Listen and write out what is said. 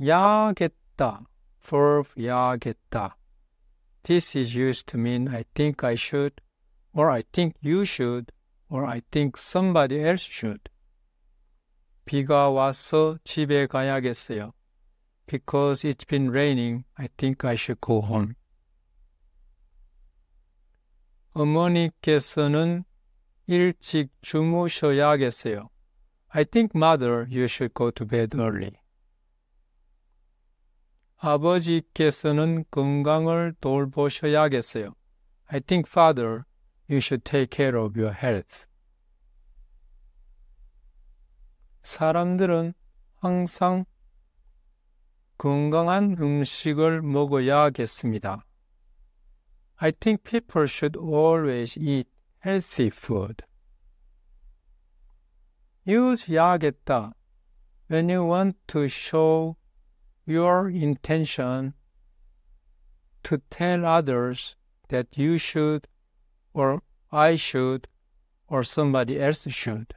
야겠다, verb 야겠다. This is used to mean I think I should, or I think you should, or I think somebody else should. 비가 와서 집에 가야겠어요. Because it's been raining, I think I should go home. 어머니께서는 일찍 주무셔야겠어요. I think mother, you should go to bed early. 아버지께서는 건강을 돌보셔야겠어요. I think, Father, you should take care of your health. 사람들은 항상 건강한 음식을 먹어야겠습니다. I think people should always eat healthy food. 유지하겠다. When you want to show your intention to tell others that you should, or I should, or somebody else should.